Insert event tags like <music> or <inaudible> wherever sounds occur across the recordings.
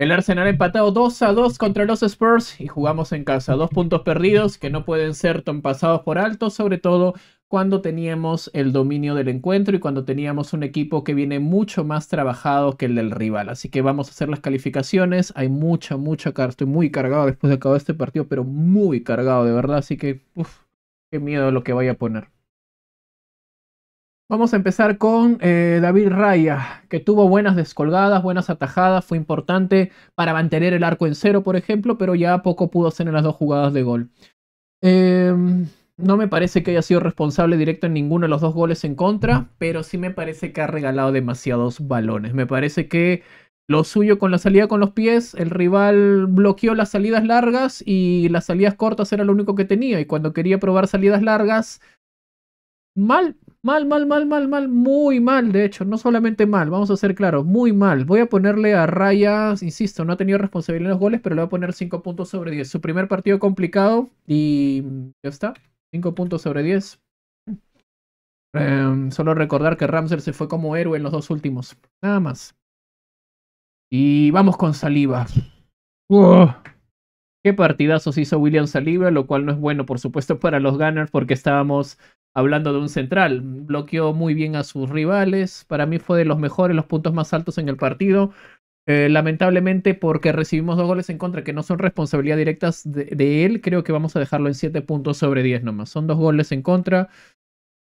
El Arsenal empatado 2 a 2 contra los Spurs y jugamos en casa. Dos puntos perdidos que no pueden ser tan pasados por alto, sobre todo cuando teníamos el dominio del encuentro y cuando teníamos un equipo que viene mucho más trabajado que el del rival. Así que vamos a hacer las calificaciones. Hay mucha, mucha carga. Estoy muy cargado después de acabar este partido, pero muy cargado de verdad. Así que, uff, qué miedo lo que vaya a poner. Vamos a empezar con eh, David Raya, que tuvo buenas descolgadas, buenas atajadas, fue importante para mantener el arco en cero, por ejemplo, pero ya poco pudo hacer en las dos jugadas de gol. Em, no me parece que haya sido responsable directo en ninguno de los dos goles en contra, pero sí me parece que ha regalado demasiados balones. Me parece que lo suyo con la salida con los pies, el rival bloqueó las salidas largas y las salidas cortas era lo único que tenía, y cuando quería probar salidas largas, mal, Mal, mal, mal, mal, mal, muy mal, de hecho, no solamente mal, vamos a ser claros, muy mal. Voy a ponerle a Raya, insisto, no ha tenido responsabilidad en los goles, pero le voy a poner 5 puntos sobre 10. Su primer partido complicado y ya está, 5 puntos sobre 10. Em, solo recordar que Ramser se fue como héroe en los dos últimos, nada más. Y vamos con Saliva. Qué partidazos hizo William Saliva, lo cual no es bueno, por supuesto, para los Gunners, porque estábamos hablando de un central. Bloqueó muy bien a sus rivales. Para mí fue de los mejores, los puntos más altos en el partido. Eh, lamentablemente, porque recibimos dos goles en contra que no son responsabilidad directa de, él, creo que vamos a dejarlo en 7 puntos sobre 10 nomás. Son dos goles en contra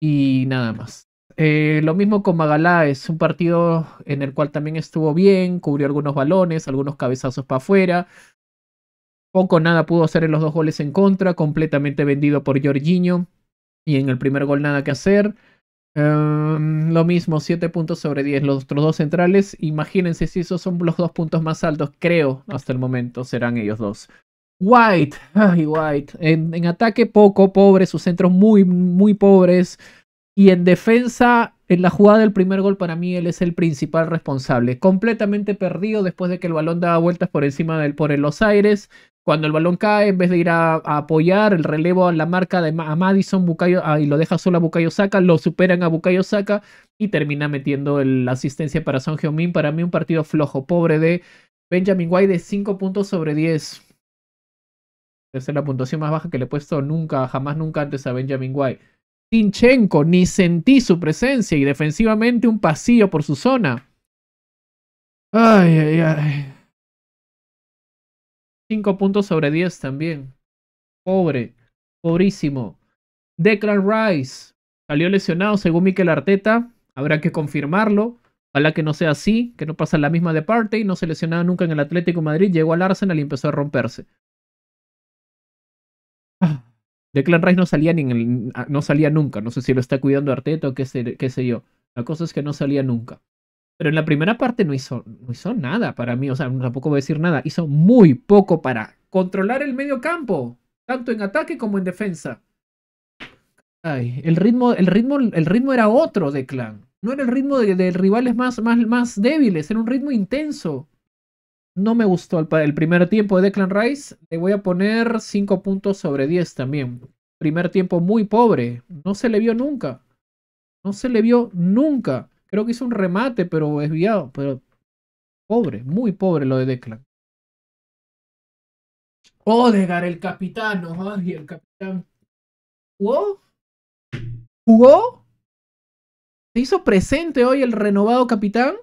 y nada más. Eh, lo mismo con Magalá, es un partido en el cual también estuvo bien, cubrió algunos balones, algunos cabezazos para afuera, poco nada pudo hacer en los dos goles en contra, completamente vendido por Jorginho. Y en el primer gol nada que hacer. Em, lo mismo, 7 puntos sobre 10 los otros dos centrales. Imagínense si esos son los dos puntos más altos, creo, hasta el momento serán ellos dos. White, ay White, en, ataque poco, pobre, sus centros muy, muy pobres. Y en defensa, en la jugada del primer gol, para mí él es el principal responsable. Completamente perdido después de que el balón daba vueltas por encima de él por en los aires. Cuando el balón cae, en vez de ir a, apoyar el relevo a la marca de Madison Bukayo, ah, y lo deja solo a Bukayo Saka, lo superan a Bukayo Saka y termina metiendo la asistencia para San heung Para mí un partido flojo, pobre de Benjamin White de 5 puntos sobre 10. Esa es la puntuación más baja que le he puesto nunca, jamás nunca antes a Benjamin White. Tinchenko, ni sentí su presencia y defensivamente un pasillo por su zona. Ay, ay, ay. 5 puntos sobre 10 también. Pobre, pobrísimo. Declan Rice salió lesionado según Mikel Arteta. Habrá que confirmarlo. Ojalá que no sea así, que no pasa la misma de parte y no se lesionaba nunca en el Atlético Madrid. Llegó al Arsenal y empezó a romperse. <sighs> Declan Rice no salía, ni ah, no salía nunca. No sé si lo está cuidando Arteta o qué sé yo. La cosa es que no salía nunca. Pero en la primera parte no hizo, no hizo nada para mí, o sea, tampoco voy a decir nada. Hizo muy poco para controlar el medio campo, tanto en ataque como en defensa. Ay, el ritmo, el ritmo, el ritmo era otro de Clan. No era el ritmo de, rivales más, más, más débiles, era un ritmo intenso. No me gustó el, primer tiempo de Clan Rice. Le voy a poner 5 puntos sobre 10 también. Primer tiempo muy pobre. No se le vio nunca. No se le vio nunca. Creo que hizo un remate, pero desviado. Pero pobre, muy pobre lo de Declan. Odegar, el capitano. Ay, el capitán. ¿Jugó? ¿Jugó? ¿Se hizo presente hoy el renovado capitán?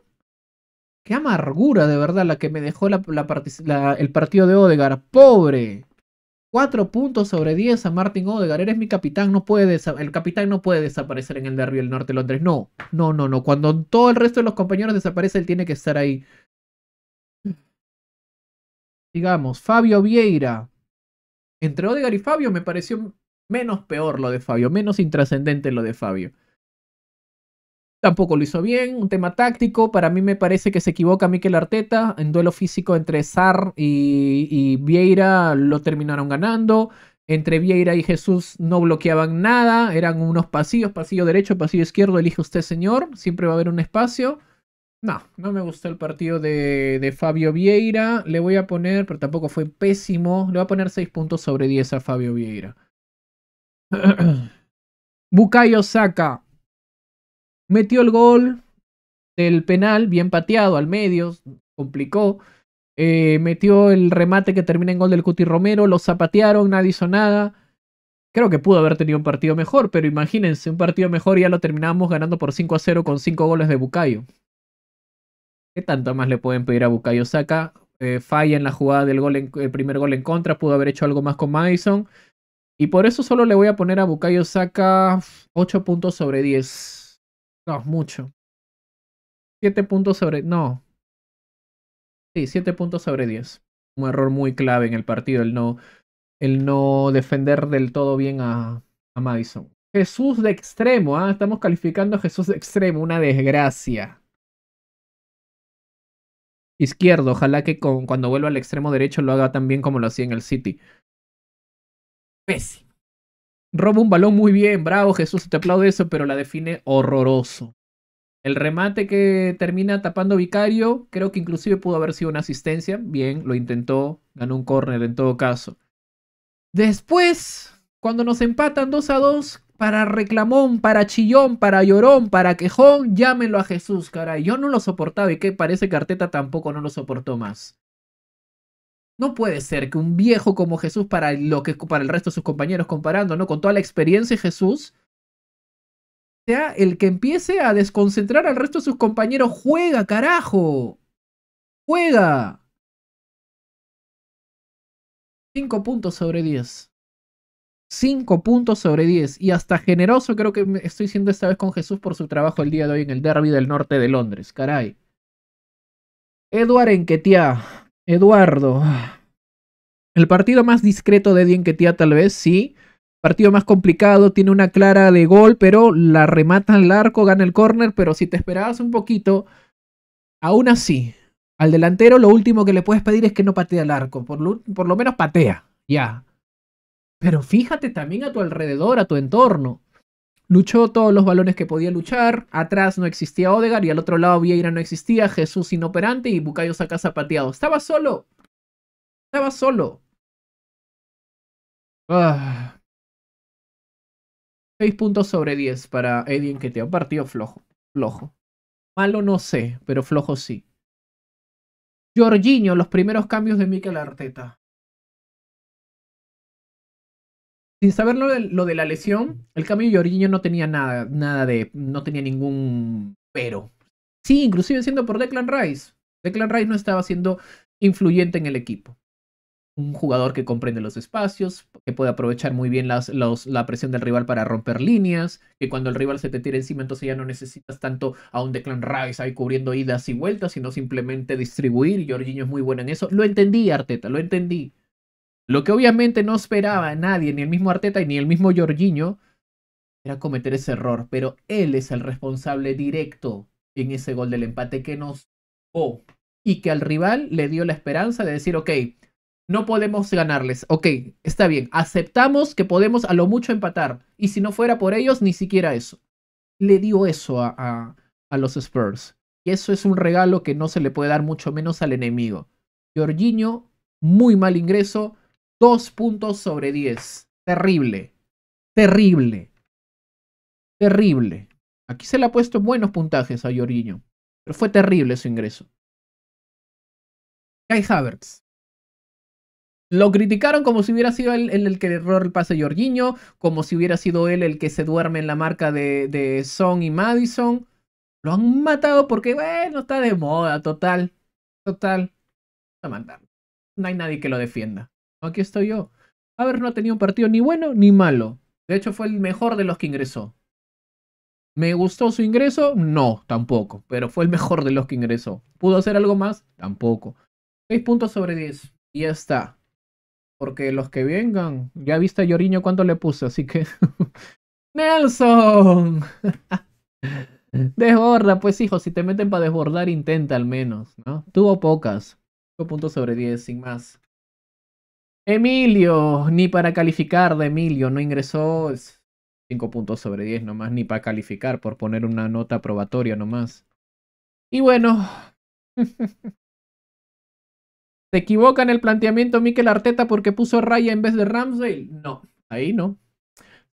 Qué amargura, de verdad, la que me dejó la, el partido de Odegar. Pobre. 4 puntos sobre 10 a Martin Odegar, Eres mi capitán, no puede el capitán no puede desaparecer en el derby del norte de Londres. No, no, no, no. Cuando todo el resto de los compañeros desaparece, él tiene que estar ahí. Digamos, Fabio Vieira. Entre Odegar y Fabio me pareció menos peor lo de Fabio, menos intrascendente lo de Fabio tampoco lo hizo bien. Un tema táctico, para mí me parece que se equivoca Miquel Arteta. En duelo físico entre Sar y, Vieira lo terminaron ganando. Entre Vieira y Jesús no bloqueaban nada, eran unos pasillos, pasillo derecho, pasillo izquierdo, elige usted señor, siempre va a haber un espacio. No, no me gustó el partido de, de, Fabio Vieira. Le voy a poner, pero tampoco fue pésimo. Le voy a poner 6 puntos sobre 10 a Fabio Vieira. <clears throat> Bukayo Saka. Metió el gol del penal, bien pateado al medio, complicó. Eh, metió el remate que termina en gol del Cuti Romero, lo zapatearon, nadie hizo nada. Creo que pudo haber tenido un partido mejor, pero imagínense, un partido mejor ya lo terminamos ganando por 5 a 0 con 5 goles de Bucayo. ¿Qué tanto más le pueden pedir a Bucayo Saca? Eh, falla en la jugada del gol el primer gol en contra, pudo haber hecho algo más con Madison. Y por eso solo le voy a poner a Bucayo Saca 8 puntos sobre 10. No, mucho. Siete puntos sobre. No. Sí, siete puntos sobre diez. Un error muy clave en el partido, el no, el no defender del todo bien a, a Madison. Jesús de extremo, ¿ah? estamos calificando a Jesús de extremo, una desgracia. Izquierdo, ojalá que cuando vuelva al extremo derecho lo haga tan bien como lo hacía en el City roba un balón muy bien, bravo Jesús, te aplaudo eso, pero la define horroroso. El remate que termina tapando Vicario, creo que inclusive pudo haber sido una asistencia, bien, lo intentó, ganó un córner en todo caso. Después, cuando nos empatan 2 a 2, para reclamón, para chillón, para llorón, para quejón, llámenlo a Jesús, caray. Yo no lo soportaba y que parece que Arteta tampoco no lo soportó más. No puede ser que un viejo como Jesús, para lo que para el resto de sus compañeros, comparando, ¿no? Con toda la experiencia de Jesús, sea el que empiece a desconcentrar al resto de sus compañeros. ¡Juega, carajo! ¡Juega! 5 puntos sobre 10. 5 puntos sobre 10. Y hasta generoso creo que estoy siendo esta vez con Jesús por su trabajo el día de hoy en el derby del norte de Londres. Caray. Edward Enquetia. Eduardo. El partido más discreto de Dienquetía tal vez, sí. Partido más complicado, tiene una clara de gol, pero la remata al arco, gana el córner, pero si te esperabas un poquito, aún así, al delantero lo último que le puedes pedir es que no patee al arco, por lo, menos patea, ya. Pero fíjate también a tu alrededor, a tu entorno. Luchó todos los balones que podía luchar. Atrás no existía Odegar y al otro lado Vieira no existía. Jesús inoperante y Bucayo Saka zapateado. Estaba solo. Estaba solo. Ah. 6 puntos sobre 10 para Eddie te partido flojo. Flojo. Malo no sé, pero flojo sí. Jorginho, los primeros cambios de Mikel Arteta. sin saber lo de, la lesión, el cambio Jorginho no tenía nada, nada de, no tenía ningún pero. Sí, inclusive siendo por Declan Rice. Declan Rice no estaba siendo influyente en el equipo. Un jugador que comprende los espacios, que puede aprovechar muy bien las, la presión del rival para romper líneas, que cuando el rival se te tira encima, entonces ya no necesitas tanto a un Declan Rice ahí cubriendo idas y vueltas, sino simplemente distribuir. Jorginho es muy bueno en eso. Lo entendí, Arteta, lo entendí. Lo que obviamente no esperaba nadie, ni el mismo Arteta y ni el mismo Jorginho, era cometer ese error. Pero él es el responsable directo en ese gol del empate que nos oh, y que al rival le dio la esperanza de decir, ok, no podemos ganarles. Ok, está bien, aceptamos que podemos a lo mucho empatar. Y si no fuera por ellos, ni siquiera eso. Le dio eso a, a, a los Spurs. Y eso es un regalo que no se le puede dar mucho menos al enemigo. Jorginho, muy mal ingreso Dos puntos sobre 10. Terrible. Terrible. Terrible. Aquí se le ha puesto buenos puntajes a Jorginho. Pero fue terrible su ingreso. Kai Havertz. Lo criticaron como si hubiera sido él, el que erró el pase a Jorginho, como si hubiera sido él el que se duerme en la marca de, Song y Madison. Lo han matado porque, bueno, está de moda, total. Total. No hay nadie que lo defienda. Aquí estoy yo. a ver no ha tenido un partido ni bueno ni malo. De hecho, fue el mejor de los que ingresó. ¿Me gustó su ingreso? No, tampoco. Pero fue el mejor de los que ingresó. ¿Pudo hacer algo más? Tampoco. 6 puntos sobre 10. Y ya está. Porque los que vengan, ya viste a Lloriño cuánto le puse, así que. <laughs> ¡Nelson! <laughs> Desborda, pues hijo, si te meten para desbordar, intenta al menos, ¿no? Tuvo pocas. 5 puntos sobre 10, sin más. Emilio, ni para calificar de Emilio, no ingresó 5 puntos sobre 10 nomás, ni para calificar, por poner una nota probatoria nomás. Y bueno, <laughs> ¿se equivoca en el planteamiento Miquel Arteta porque puso raya en vez de Ramsdale? No, ahí no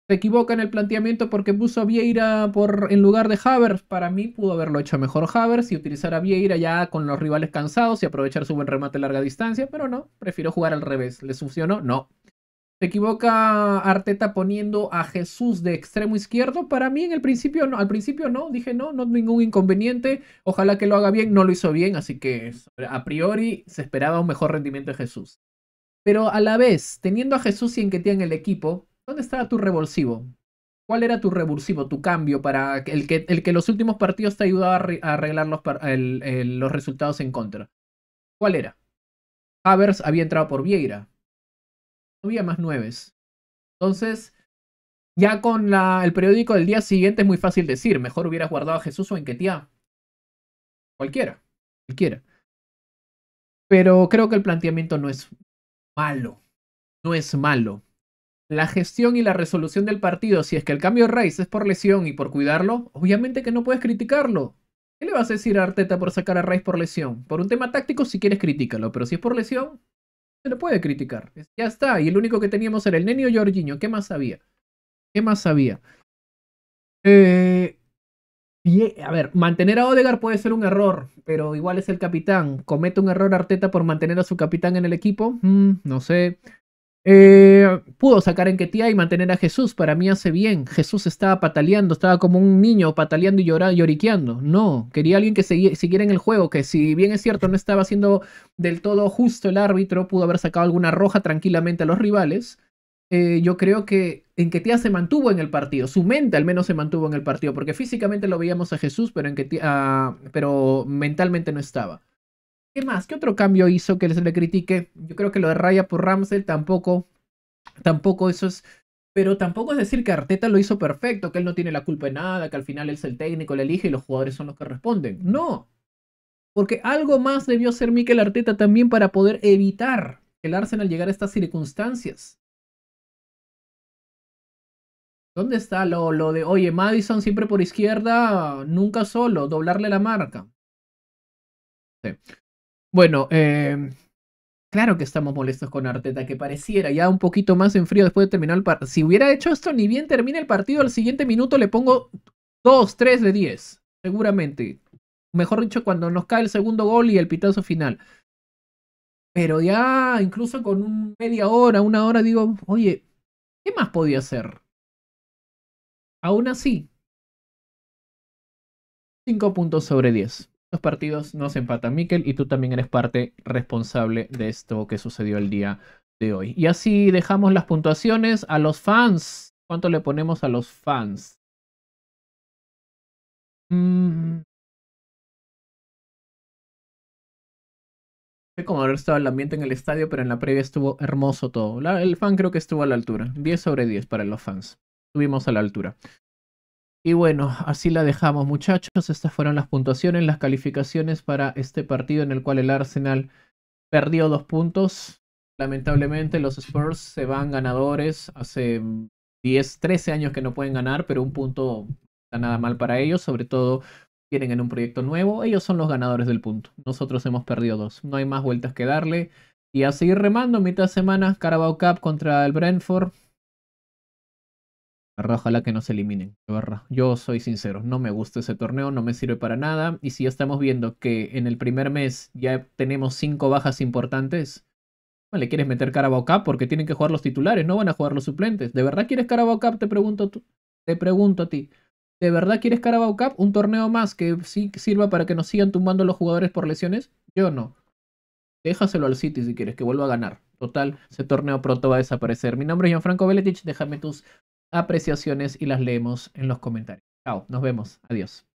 se equivoca en el planteamiento porque puso a Vieira por, en lugar de Havers. Para mí pudo haberlo hecho mejor Havers y utilizar a Vieira ya con los rivales cansados y aprovechar su buen remate a larga distancia, pero no, prefiero jugar al revés. ¿Les funcionó? No. Se equivoca Arteta poniendo a Jesús de extremo izquierdo. Para mí en el principio no, al principio no, dije no, no ningún inconveniente. Ojalá que lo haga bien, no lo hizo bien, así que a priori se esperaba un mejor rendimiento de Jesús. Pero a la vez, teniendo a Jesús y en que tiene el equipo, ¿Dónde estaba tu revulsivo? ¿Cuál era tu revulsivo, tu cambio para el que, el que los últimos partidos te ayudaba a arreglar los, resultados en contra? ¿Cuál era? Havers había entrado por Vieira. No había más nueve. Entonces, ya con el periódico del día siguiente es muy fácil decir, mejor hubieras guardado a Jesús o Enquetia. Cualquiera, cualquiera. Pero creo que el planteamiento no es malo. No es malo la gestión y la resolución del partido, si es que el cambio de Rice es por lesión y por cuidarlo, obviamente que no puedes criticarlo. ¿Qué le vas a decir a Arteta por sacar a Rice por lesión? Por un tema táctico, si quieres, críticalo, pero si es por lesión, se lo puede criticar. Ya está, y el único que teníamos era el Nenio Jorginho. ¿Qué más sabía? ¿Qué más sabía? Eh, a ver, mantener a Odegar puede ser un error, pero igual es el capitán. ¿Comete un error Arteta por mantener a su capitán en el equipo? Mm, no sé. Eh, pudo sacar en y mantener a Jesús. Para mí hace bien. Jesús estaba pataleando, estaba como un niño pataleando y llorando, lloriqueando. No, quería alguien que siguiera en el juego, que si bien es cierto no estaba siendo del todo justo el árbitro, pudo haber sacado alguna roja tranquilamente a los rivales. Eh, yo creo que Enquetía se mantuvo en el partido, su mente al menos se mantuvo en el partido, porque físicamente lo veíamos a Jesús, pero, pero mentalmente no estaba. ¿Qué más? ¿Qué otro cambio hizo que se le critique? Yo creo que lo de Raya por Ramsey tampoco, tampoco eso es... Pero tampoco es decir que Arteta lo hizo perfecto, que él no tiene la culpa de nada, que al final él es el técnico, le elige y los jugadores son los que responden. No. Porque algo más debió hacer Mikel Arteta también para poder evitar que el Arsenal llegara a estas circunstancias. ¿Dónde está lo, lo de, oye, Madison siempre por izquierda, nunca solo, doblarle la marca? Sí. Bueno, em, claro que estamos molestos con Arteta, que pareciera ya un poquito más en frío después de terminar el partido. Si hubiera hecho esto, ni bien termina el partido, al siguiente minuto le pongo 2, 3 de 10, seguramente. Mejor dicho, cuando nos cae el segundo gol y el pitazo final. Pero ya, incluso con un media hora, una hora, digo, oye, ¿qué más podía hacer? Aún así, 5 puntos sobre 10. Los partidos no se empatan, Miquel, y tú también eres parte responsable de esto que sucedió el día de hoy. Y así dejamos las puntuaciones a los fans. ¿Cuánto le ponemos a los fans? Como mm. como haber estado el ambiente en el estadio, pero en la previa estuvo hermoso todo. el fan creo que estuvo a la altura. 10 sobre 10 para los fans. Estuvimos a la altura. Y bueno, así la dejamos muchachos. Estas fueron las puntuaciones, las calificaciones para este partido en el cual el Arsenal perdió dos puntos. Lamentablemente los Spurs se van ganadores. Hace 10, 13 años que no pueden ganar, pero un punto está nada mal para ellos. Sobre todo vienen en un proyecto nuevo. Ellos son los ganadores del punto. Nosotros hemos perdido dos. No hay más vueltas que darle. Y a seguir remando, mitad de semana, Carabao Cup contra el Brentford verdad, ojalá que no se eliminen. De verdad, yo soy sincero, no me gusta ese torneo, no me sirve para nada. Y si ya estamos viendo que en el primer mes ya tenemos cinco bajas importantes, le quieres meter Carabao Cup porque tienen que jugar los titulares, no van a jugar los suplentes. ¿De verdad quieres Carabao Cup? Te pregunto, te pregunto a ti. ¿De verdad quieres Carabao Cup? ¿Un torneo más que sí sirva para que nos sigan tumbando los jugadores por lesiones? Yo no. Déjaselo al City si quieres, que vuelva a ganar. Total, ese torneo pronto va a desaparecer. Mi nombre es Gianfranco Veletich. Déjame tus apreciaciones y las leemos en los comentarios. Chao, nos vemos. Adiós.